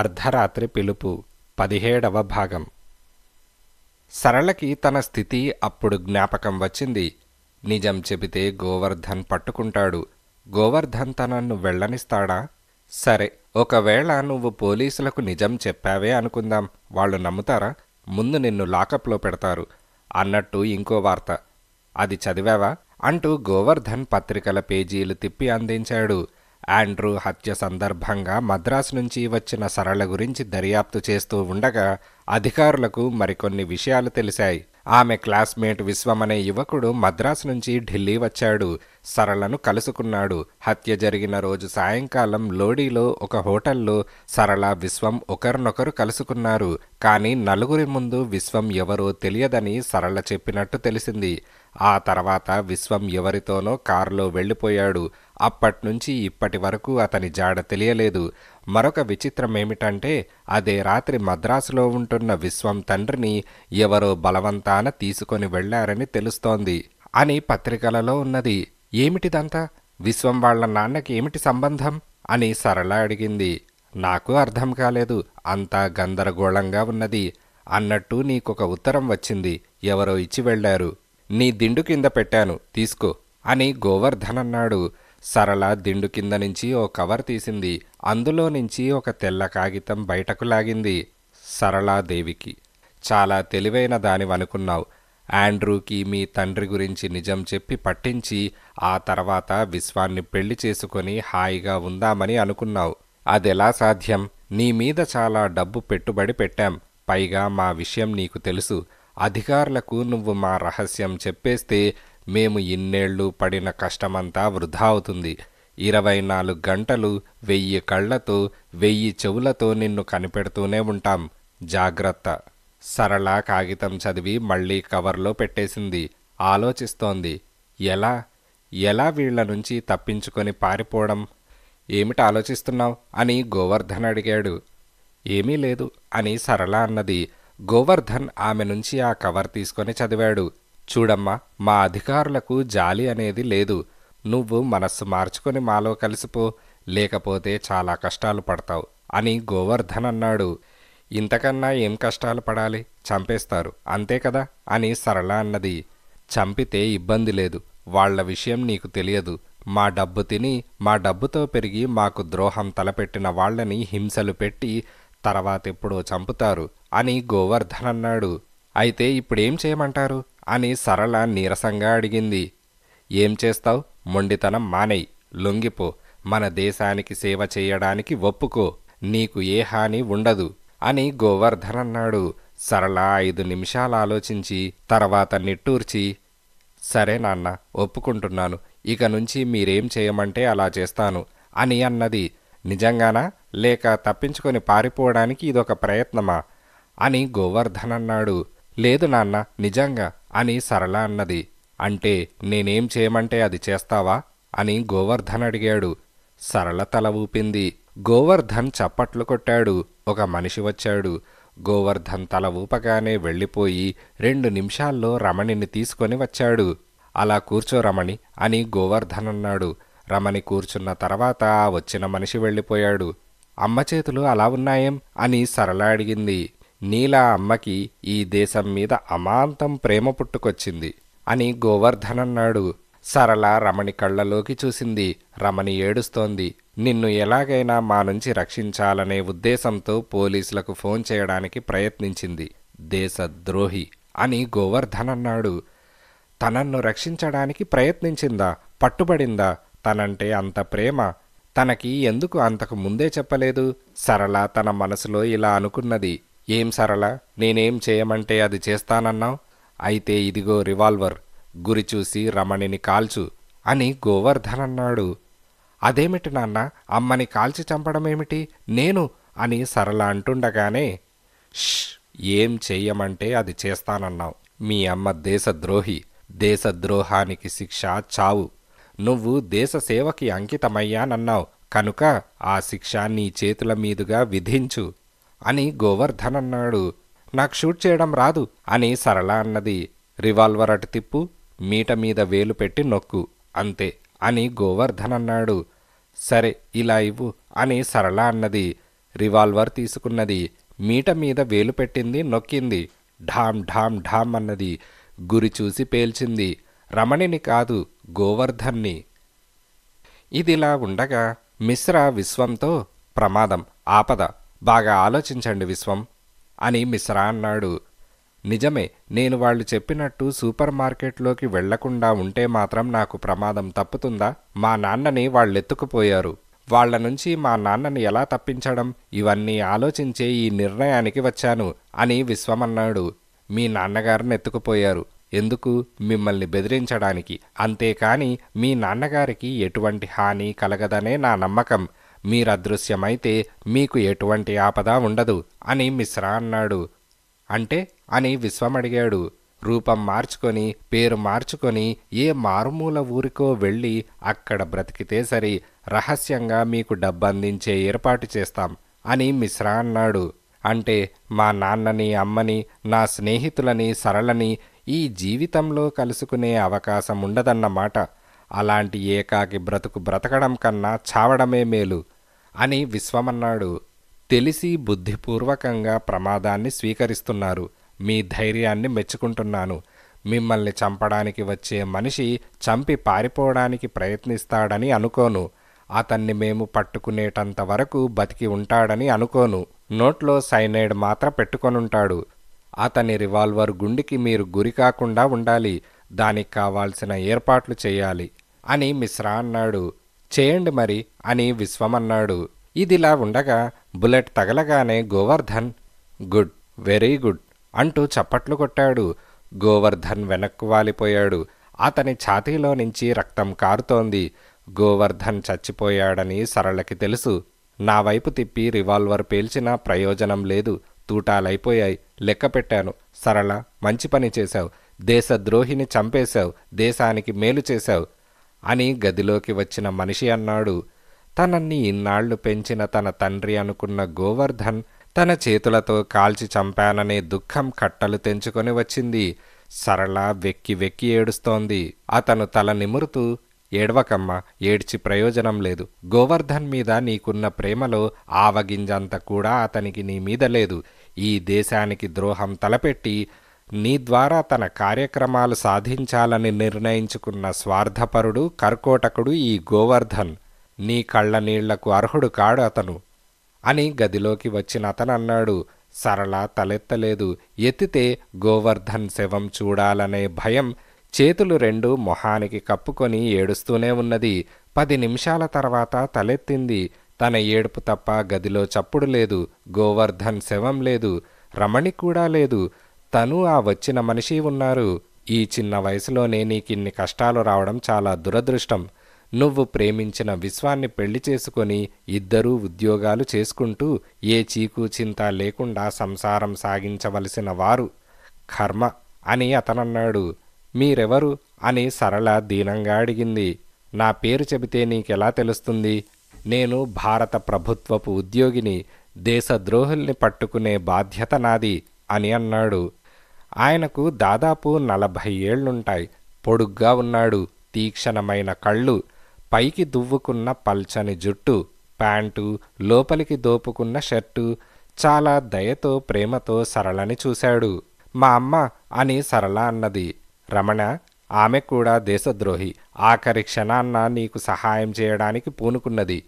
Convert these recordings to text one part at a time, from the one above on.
అర్ధరాత్రి పిలుపు పదిహేడవ భాగం సరళకి తన స్థితి అప్పుడు జ్ఞాపకం వచ్చింది నిజం చెబితే గోవర్ధన్ పట్టుకుంటాడు గోవర్ధన్ తనన్ను వెళ్ళనిస్తాడా సరే ఒకవేళ నువ్వు పోలీసులకు నిజం చెప్పావే అనుకుందాం వాళ్ళు నమ్ముతారా ముందు నిన్ను లాకప్లో పెడతారు అన్నట్టు ఇంకో వార్త అది చదివావా అంటూ గోవర్ధన్ పత్రికల పేజీలు తిప్పి అందించాడు ఆండ్రూ హత్య సందర్భంగా మద్రాసు నుంచి వచ్చిన సరళ గురించి దర్యాప్తు చేస్తూ ఉండగా అధికారులకు మరికొన్ని విషయాలు తెలిశాయి ఆమె క్లాస్మేట్ విశ్వం అనే యువకుడు మద్రాసు నుంచి ఢిల్లీ వచ్చాడు సరళను కలుసుకున్నాడు హత్య జరిగిన రోజు సాయంకాలం లోడీలో ఒక హోటల్లో సరళ విశ్వం ఒకరినొకరు కలుసుకున్నారు కానీ నలుగురి ముందు విశ్వం ఎవరో తెలియదని సరళ చెప్పినట్టు తెలిసింది ఆ తర్వాత విశ్వం ఎవరితోనో కారులో వెళ్ళిపోయాడు అప్పట్నుంచి ఇప్పటి వరకు అతని జాడ తెలియలేదు మరొక విచిత్రమేమిటంటే అదే రాత్రి మద్రాసులో ఉంటున్న విశ్వం తండ్రిని ఎవరో బలవంతాన తీసుకొని వెళ్లారని తెలుస్తోంది అని పత్రికలలో ఉన్నది ఏమిటిదంతా విశ్వం వాళ్ల నాన్నకి ఏమిటి సంబంధం అని సరళ అడిగింది నాకు అర్థం కాలేదు అంతా గందరగోళంగా ఉన్నది అన్నట్టు నీకొక ఉత్తరం వచ్చింది ఎవరో ఇచ్చి వెళ్లారు నీ దిండు కింద పెట్టాను తీసుకో అని గోవర్ధన్ అన్నాడు సరళ దిండు కింద నుంచి ఓ కవర్ తీసింది అందులో నుంచి ఒక తెల్ల కాగితం బయటకు లాగింది సరళాదేవికి చాలా తెలివైన దానివనుకున్నావు ఆండ్రూకి మీ తండ్రి గురించి నిజం చెప్పి పట్టించి ఆ తర్వాత విశ్వాన్ని పెళ్లి చేసుకొని హాయిగా ఉందామని అనుకున్నావు అదెలా సాధ్యం నీ మీద చాలా డబ్బు పెట్టుబడి పెట్టాం పైగా మా విషయం నీకు తెలుసు అధికారులకు నువ్వు మా రహస్యం చెప్పేస్తే మేము ఇన్నేళ్ళు పడిన కష్టమంతా వృధా అవుతుంది ఇరవై నాలుగు గంటలు వెయ్యి కళ్లతో వెయ్యి చెవులతో నిన్ను కనిపెడుతూనే ఉంటాం జాగ్రత్త సరళ కాగితం చదివి మళ్ళీ కవర్లో పెట్టేసింది ఆలోచిస్తోంది ఎలా ఎలా వీళ్ల నుంచి తప్పించుకొని పారిపోవడం ఏమిటి ఆలోచిస్తున్నావు అని గోవర్ధన్ అడిగాడు ఏమీ లేదు అని సరళ అన్నది గోవర్ధన్ ఆమె నుంచి ఆ కవర్ తీసుకొని చదివాడు చూడమ్మా మా అధికారులకు జాలి అనేది లేదు నువ్వు మనస్సు మార్చుకొని మాలో కలిసిపో లేకపోతే చాలా కష్టాలు పడతావు అని గోవర్ధన్ అన్నాడు ఇంతకన్నా ఏం కష్టాలు పడాలి చంపేస్తారు అంతే కదా అని సరళ అన్నది చంపితే ఇబ్బంది లేదు వాళ్ల విషయం నీకు తెలియదు మా డబ్బు తిని మా డబ్బుతో పెరిగి మాకు ద్రోహం తలపెట్టిన వాళ్లని హింసలు పెట్టి తర్వాతెప్పుడో చంపుతారు అని గోవర్ధన్ అన్నాడు అయితే ఇప్పుడేం చేయమంటారు అని సరళ నీరసంగా అడిగింది ఏం చేస్తావు మొండితనం మానేయ్ లొంగిపో మన దేశానికి సేవ చేయడానికి ఒప్పుకో నీకు ఏ హాని ఉండదు అని గోవర్ధన్ అన్నాడు సరళ ఐదు నిమిషాలు ఆలోచించి తర్వాత నిట్టూర్చి సరే నాన్న ఒప్పుకుంటున్నాను ఇక నుంచి మీరేం చేయమంటే అలా చేస్తాను అని అన్నది నిజంగానా లేక తప్పించుకొని పారిపోవడానికి ఇదొక ప్రయత్నమా అని గోవర్ధన్ అన్నాడు లేదు నాన్న నిజంగా అని సరళ అన్నది అంటే నేనేం చేయమంటే అది చేస్తావా అని గోవర్ధన్ అడిగాడు సరళ తల ఊపింది గోవర్ధన్ చప్పట్లు కొట్టాడు ఒక మనిషి వచ్చాడు గోవర్ధన్ తల ఊపగానే వెళ్ళిపోయి రెండు నిమిషాల్లో రమణిని తీసుకొని వచ్చాడు అలా కూర్చో రమణి అని గోవర్ధన్ అన్నాడు రమణి కూర్చున్న తర్వాత వచ్చిన మనిషి వెళ్ళిపోయాడు అమ్మ చేతులు అలా ఉన్నాయేం అని సరళ అడిగింది నీలా అమ్మకి ఈ దేశం మీద అమాంతం ప్రేమ పుట్టుకొచ్చింది అని గోవర్ధనన్నాడు సరళ రమణి కళ్ళలోకి చూసింది రమణి ఏడుస్తోంది నిన్ను ఎలాగైనా మా నుంచి రక్షించాలనే ఉద్దేశంతో పోలీసులకు ఫోన్ చేయడానికి ప్రయత్నించింది దేశద్రోహి అని గోవర్ధనన్నాడు తనన్ను రక్షించడానికి ప్రయత్నించిందా పట్టుబడిందా తనంటే అంత ప్రేమ తనకి ఎందుకు అంతకు ముందే చెప్పలేదు సరళ తన మనసులో ఇలా అనుకున్నది ఏం సరళ నేనేం చేయమంటే అది చేస్తానన్నావు అయితే ఇదిగో రివాల్వర్ గురి చూసి రమణిని కాల్చు అని గోవర్ధన్ అన్నాడు అదేమిటి నాన్న అమ్మని కాల్చి చంపడమేమిటి నేను అని సరళ అంటుండగానే ష్ ఏం చెయ్యమంటే అది చేస్తానన్నావు మీ అమ్మ దేశద్రోహి దేశద్రోహానికి శిక్ష చావు నువ్వు దేశ సేవకి అంకితమయ్యానన్నావు కనుక ఆ శిక్ష నీ చేతుల మీదుగా విధించు అని గోవర్ధన్ అన్నాడు నాకు షూట్ చేయడం రాదు అని సరళ అన్నది రివాల్వర్ అటు తిప్పు మీట మీద వేలు పెట్టి నొక్కు అంతే అని గోవర్ధన్ అన్నాడు సరే ఇలా ఇవ్వు అని సరళ అన్నది రివాల్వర్ తీసుకున్నది మీట మీద వేలు పెట్టింది నొక్కింది ఢామ్ ఢామ్ ఢామ్ అన్నది గురి చూసి పేల్చింది రమణిని కాదు గోవర్ధన్ని ఇదిలా ఉండగా మిశ్రా విశ్వంతో ప్రమాదం ఆపద బాగా ఆలోచించండి విశ్వం అని మిశ్రా అన్నాడు నిజమే నేను వాళ్ళు చెప్పినట్టు సూపర్ మార్కెట్లోకి వెళ్లకుండా ఉంటే మాత్రం నాకు ప్రమాదం తప్పుతుందా మా నాన్నని వాళ్ళెత్తుకుపోయారు వాళ్ల నుంచి మా నాన్నని ఎలా తప్పించడం ఇవన్నీ ఆలోచించే ఈ నిర్ణయానికి వచ్చాను అని విశ్వమన్నాడు మీ నాన్నగారిని ఎత్తుకుపోయారు ఎందుకు మిమ్మల్ని బెదిరించడానికి అంతేకాని మీ నాన్నగారికి ఎటువంటి హాని కలగదనే నా నమ్మకం మీరదృశ్యమైతే మీకు ఎటువంటి ఆపద ఉండదు అని మిశ్రా అన్నాడు అంటే అని విశ్వమడిగాడు రూపం మార్చుకొని పేరు మార్చుకొని ఏ మారుమూల ఊరికో వెళ్ళి అక్కడ బ్రతికితే సరి రహస్యంగా మీకు డబ్బందించే ఏర్పాటు చేస్తాం అని మిశ్రా అన్నాడు అంటే మా నాన్నని అమ్మని నా స్నేహితులని సరళని ఈ జీవితంలో కలుసుకునే అవకాశం ఉండదన్నమాట అలాంటి ఏకాకి బ్రతుకు బ్రతకడం కన్నా చావడమే మేలు అని విశ్వమన్నాడు తెలిసి బుద్ధిపూర్వకంగా ప్రమాదాన్ని స్వీకరిస్తున్నారు మీ ధైర్యాన్ని మెచ్చుకుంటున్నాను మిమ్మల్ని చంపడానికి వచ్చే మనిషి చంపి పారిపోవడానికి ప్రయత్నిస్తాడని అనుకోను అతన్ని మేము పట్టుకునేటంత వరకు బతికి ఉంటాడని అనుకోను నోట్లో సైనైడ్ మాత్ర పెట్టుకొనుంటాడు అతని రివాల్వర్ గుండికి మీరు గురి కాకుండా ఉండాలి దానికి కావాల్సిన ఏర్పాట్లు చేయాలి అని మిశ్రా అన్నాడు చేయండి మరి అని విశ్వమన్నాడు ఇదిలా ఉండగా బుల్లెట్ తగలగానే గోవర్ధన్ గుడ్ వెరీ గుడ్ అంటూ చప్పట్లు కొట్టాడు గోవర్ధన్ వెనక్కు వాలిపోయాడు అతని ఛాతీలో నుంచి రక్తం కారుతోంది గోవర్ధన్ చచ్చిపోయాడని సరళకి తెలుసు నా వైపు తిప్పి రివాల్వర్ పేల్చినా ప్రయోజనం లేదు తూటాలైపోయాయి లెక్క పెట్టాను సరళ మంచి పని చేశావు దేశద్రోహిని చంపేశావు దేశానికి మేలు చేశావు అని గదిలోకి వచ్చిన మనిషి అన్నాడు తనన్ని ఇన్నాళ్లు పెంచిన తన తండ్రి అనుకున్న గోవర్ధన్ తన చేతులతో కాల్చి చంపాననే దుఃఖం కట్టలు తెంచుకొని వచ్చింది సరళ వెక్కి వెక్కి ఏడుస్తోంది అతను తల నిమురుతూ ఏడవకమ్మ ఏడ్చి ప్రయోజనం లేదు గోవర్ధన్ మీద నీకున్న ప్రేమలో ఆవగింజంత కూడా అతనికి నీ మీద లేదు ఈ దేశానికి ద్రోహం తలపెట్టి నీ ద్వారా తన కార్యక్రమాలు సాధించాలని నిర్ణయించుకున్న స్వార్థపరుడు కర్కోటకుడు ఈ గోవర్ధన్ నీ కళ్ళ నీళ్లకు అర్హుడు కాడు అతను అని గదిలోకి వచ్చిన అతనన్నాడు సరళ తలెత్తలేదు ఎత్తితే గోవర్ధన్ శవం చూడాలనే భయం చేతులు రెండు మొహానికి కప్పుకొని ఏడుస్తూనే ఉన్నది పది నిమిషాల తర్వాత తలెత్తింది తన ఏడుపు తప్ప గదిలో చప్పుడు లేదు గోవర్ధన్ శవం లేదు రమణి కూడా లేదు తను ఆ వచ్చిన మనిషి ఉన్నారు ఈ చిన్న వయసులోనే నీకిన్ని కష్టాలు రావడం చాలా దురదృష్టం నువ్వు ప్రేమించిన విశ్వాన్ని పెళ్లి చేసుకొని ఇద్దరూ ఉద్యోగాలు చేసుకుంటూ ఏ చీకు చింత లేకుండా సంసారం సాగించవలసిన వారు కర్మ అని అతనన్నాడు మీరెవరు అని సరళ దీనంగా అడిగింది నా పేరు చెబితే నీకెలా తెలుస్తుంది నేను భారత ప్రభుత్వపు ఉద్యోగిని దేశద్రోహుల్ని పట్టుకునే బాధ్యత నాది అని అన్నాడు ఆయనకు దాదాపు నలభై ఏళ్లుంటాయి పొడుగ్గా ఉన్నాడు తీక్షణమైన కళ్ళు పైకి దువ్వుకున్న పల్చని జుట్టు ప్యాంటు లోపలికి దోపుకున్న షర్టు చాలా దయతో ప్రేమతో సరళని చూశాడు మా అమ్మ అని సరళ అన్నది రమణ ఆమె కూడా దేశద్రోహి ఆఖరి క్షణాన్న నీకు సహాయం చేయడానికి పూనుకున్నది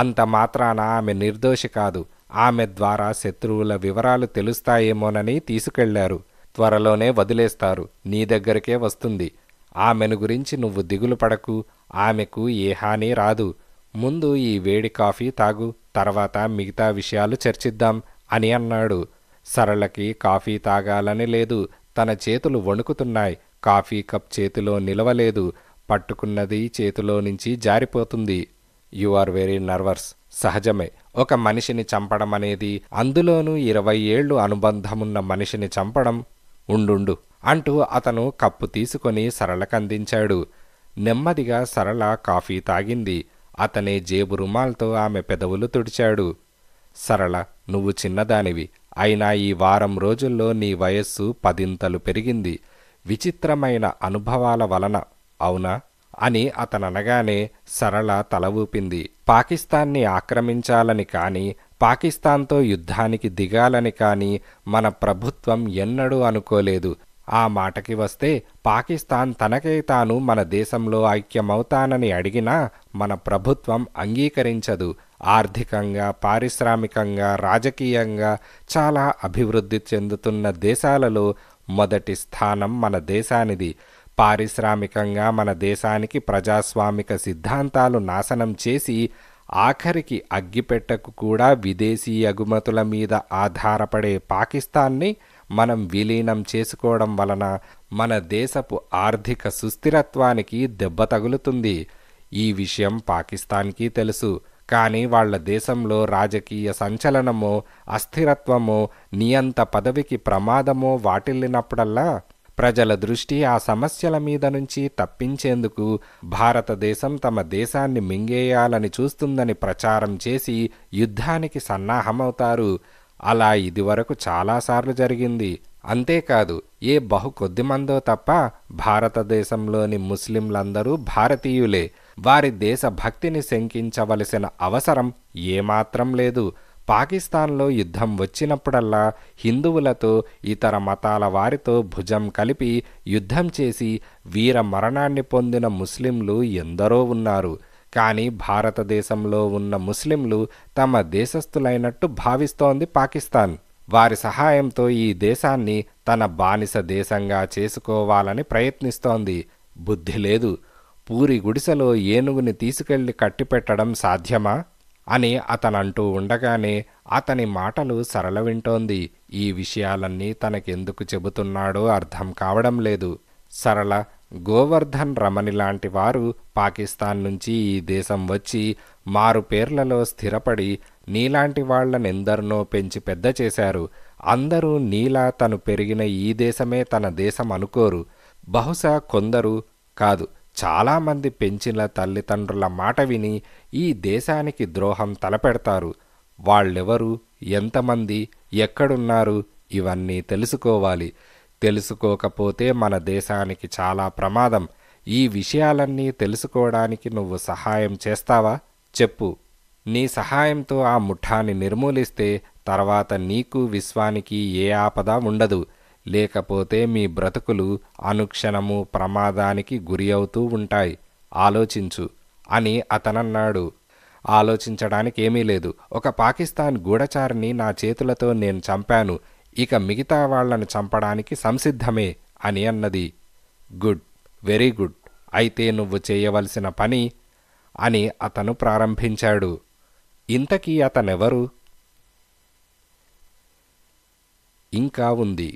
అంత మాత్రాన ఆమె నిర్దోషి కాదు ఆమె ద్వారా శత్రువుల వివరాలు తెలుస్తాయేమోనని తీసుకెళ్లారు త్వరలోనే వదిలేస్తారు నీ దగ్గరకే వస్తుంది ఆమెను గురించి నువ్వు దిగులు పడకు ఆమెకు ఏ హాని రాదు ముందు ఈ వేడి కాఫీ తాగు తర్వాత మిగతా విషయాలు చర్చిద్దాం అని అన్నాడు సరళకి కాఫీ తాగాలని లేదు తన చేతులు వణుకుతున్నాయి కాఫీ కప్ చేతిలో నిలవలేదు పట్టుకున్నది చేతిలో నుంచి జారిపోతుంది యు ఆర్ వెరీ నర్వస్ సహజమే ఒక మనిషిని చంపడం అనేది అందులోనూ ఇరవై ఏళ్ళు అనుబంధమున్న మనిషిని చంపడం ఉండుండు అంటూ అతను కప్పు తీసుకొని సరళకందించాడు నెమ్మదిగా సరళ కాఫీ తాగింది అతనే జేబు రుమాల్తో ఆమె పెదవులు తుడిచాడు సరళ నువ్వు చిన్నదానివి అయినా ఈ వారం రోజుల్లో నీ వయస్సు పదింతలు పెరిగింది విచిత్రమైన అనుభవాల వలన అవునా అని అతననగానే సరళ తల ఊపింది పాకిస్తాన్ని ఆక్రమించాలని కాని పాకిస్తాన్తో యుద్ధానికి దిగాలని కానీ మన ప్రభుత్వం ఎన్నడూ అనుకోలేదు ఆ మాటకి వస్తే పాకిస్తాన్ తనకే తాను మన దేశంలో ఐక్యమవుతానని అడిగినా మన ప్రభుత్వం అంగీకరించదు ఆర్థికంగా పారిశ్రామికంగా రాజకీయంగా చాలా అభివృద్ధి చెందుతున్న దేశాలలో మొదటి స్థానం మన దేశానిది పారిశ్రామికంగా మన దేశానికి ప్రజాస్వామిక సిద్ధాంతాలు నాశనం చేసి ఆఖరికి అగ్గిపెట్టకు కూడా విదేశీ ఎగుమతుల మీద ఆధారపడే పాకిస్తాన్ని మనం విలీనం చేసుకోవడం వలన మన దేశపు ఆర్థిక సుస్థిరత్వానికి దెబ్బ తగులుతుంది ఈ విషయం పాకిస్తాన్కి తెలుసు కానీ వాళ్ల దేశంలో రాజకీయ సంచలనమో అస్థిరత్వమో నియంత పదవికి ప్రమాదమో వాటిల్లినప్పుడల్లా ప్రజల దృష్టి ఆ సమస్యల మీద నుంచి తప్పించేందుకు భారతదేశం తమ దేశాన్ని మింగేయాలని చూస్తుందని ప్రచారం చేసి యుద్ధానికి సన్నాహమవుతారు అలా ఇదివరకు చాలాసార్లు జరిగింది అంతేకాదు ఏ బహు కొద్దిమందో తప్ప భారతదేశంలోని ముస్లింలందరూ భారతీయులే వారి దేశభక్తిని శంకించవలసిన అవసరం ఏమాత్రం లేదు పాకిస్తాన్లో యుద్ధం వచ్చినప్పుడల్లా హిందువులతో ఇతర మతాల వారితో భుజం కలిపి యుద్ధం చేసి వీర మరణాన్ని పొందిన ముస్లింలు ఎందరో ఉన్నారు కానీ భారతదేశంలో ఉన్న ముస్లింలు తమ దేశస్థులైనట్టు భావిస్తోంది పాకిస్తాన్ వారి సహాయంతో ఈ దేశాన్ని తన బానిస దేశంగా చేసుకోవాలని ప్రయత్నిస్తోంది బుద్ధి లేదు పూరి గుడిసెలో ఏనుగుని తీసుకెళ్లి కట్టిపెట్టడం సాధ్యమా అని అతనంటూ ఉండగానే అతని మాటలు సరళ వింటోంది ఈ విషయాలన్నీ తనకెందుకు చెబుతున్నాడో అర్థం కావడం లేదు సరళ గోవర్ధన్ రమణి లాంటి వారు పాకిస్తాన్ నుంచి ఈ దేశం వచ్చి మారు పేర్లలో స్థిరపడి నీలాంటి వాళ్లనెందరినో పెంచి పెద్ద చేశారు అందరూ నీలా తను పెరిగిన ఈ దేశమే తన దేశం అనుకోరు బహుశా కొందరు కాదు చాలామంది పెంచిన తల్లిదండ్రుల మాట విని ఈ దేశానికి ద్రోహం తలపెడతారు వాళ్ళెవరు ఎంతమంది ఎక్కడున్నారు ఇవన్నీ తెలుసుకోవాలి తెలుసుకోకపోతే మన దేశానికి చాలా ప్రమాదం ఈ విషయాలన్నీ తెలుసుకోవడానికి నువ్వు సహాయం చేస్తావా చెప్పు నీ సహాయంతో ఆ ముఠాన్ని నిర్మూలిస్తే తర్వాత నీకు విశ్వానికి ఏ ఆపద ఉండదు లేకపోతే మీ బ్రతుకులు అనుక్షణము ప్రమాదానికి గురి అవుతూ ఉంటాయి ఆలోచించు అని అతనన్నాడు ఆలోచించడానికి ఏమీ లేదు ఒక పాకిస్తాన్ గూఢచారిని నా చేతులతో నేను చంపాను ఇక మిగతా వాళ్లను చంపడానికి సంసిద్ధమే అని అన్నది గుడ్ వెరీ గుడ్ అయితే నువ్వు చేయవలసిన పని అని అతను ప్రారంభించాడు ఇంతకీ అతనెవరు ఇంకా ఉంది